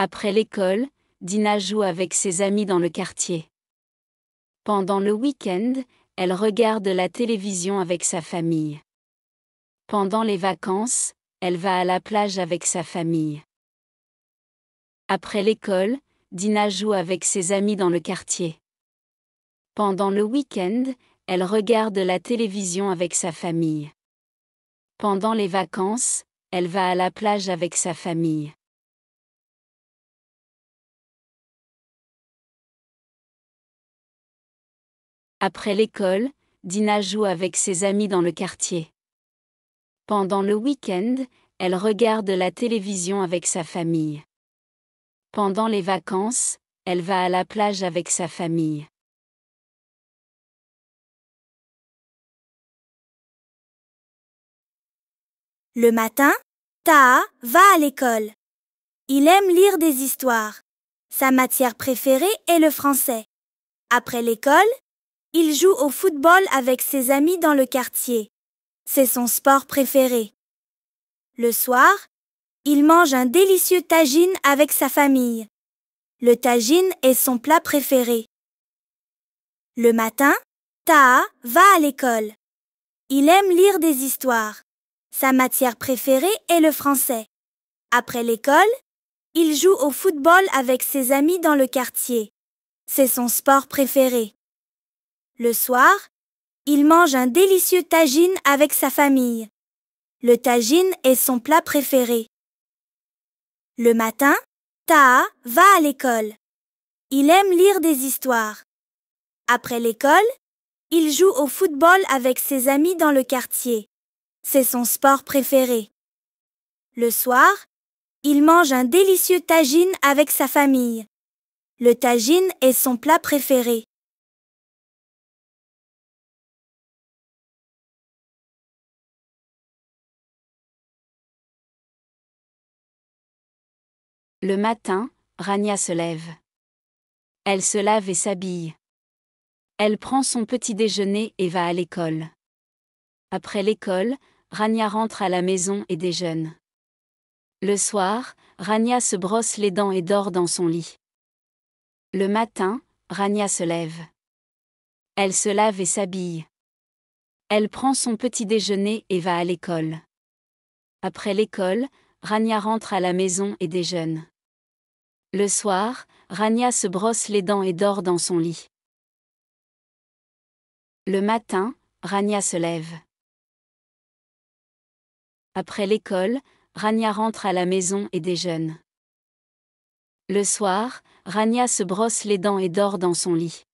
Après l'école, Dina joue avec ses amis dans le quartier. Pendant le week-end, elle regarde la télévision avec sa famille. Pendant les vacances, elle va à la plage avec sa famille. Après l'école, Dina joue avec ses amis dans le quartier. Pendant le week-end, elle regarde la télévision avec sa famille. Pendant les vacances, elle va à la plage avec sa famille. Après l'école, Dina joue avec ses amis dans le quartier. Pendant le week-end, elle regarde la télévision avec sa famille. Pendant les vacances, elle va à la plage avec sa famille. Le matin, Taa va à l'école. Il aime lire des histoires. Sa matière préférée est le français. Après l'école, il joue au football avec ses amis dans le quartier. C'est son sport préféré. Le soir, il mange un délicieux tagine avec sa famille. Le tagine est son plat préféré. Le matin, Taha va à l'école. Il aime lire des histoires. Sa matière préférée est le français. Après l'école, il joue au football avec ses amis dans le quartier. C'est son sport préféré. Le soir, il mange un délicieux tagine avec sa famille. Le tagine est son plat préféré. Le matin, Taa va à l'école. Il aime lire des histoires. Après l'école, il joue au football avec ses amis dans le quartier. C'est son sport préféré. Le soir, il mange un délicieux tagine avec sa famille. Le tagine est son plat préféré. Le matin, Rania se lève. Elle se lave et s'habille. Elle prend son petit déjeuner et va à l'école. Après l'école, Rania rentre à la maison et déjeune. Le soir, Rania se brosse les dents et dort dans son lit. Le matin, Rania se lève. Elle se lave et s'habille. Elle prend son petit déjeuner et va à l'école. Après l'école, Rania rentre à la maison et déjeune. Le soir, Rania se brosse les dents et dort dans son lit. Le matin, Rania se lève. Après l'école, Rania rentre à la maison et déjeune. Le soir, Rania se brosse les dents et dort dans son lit.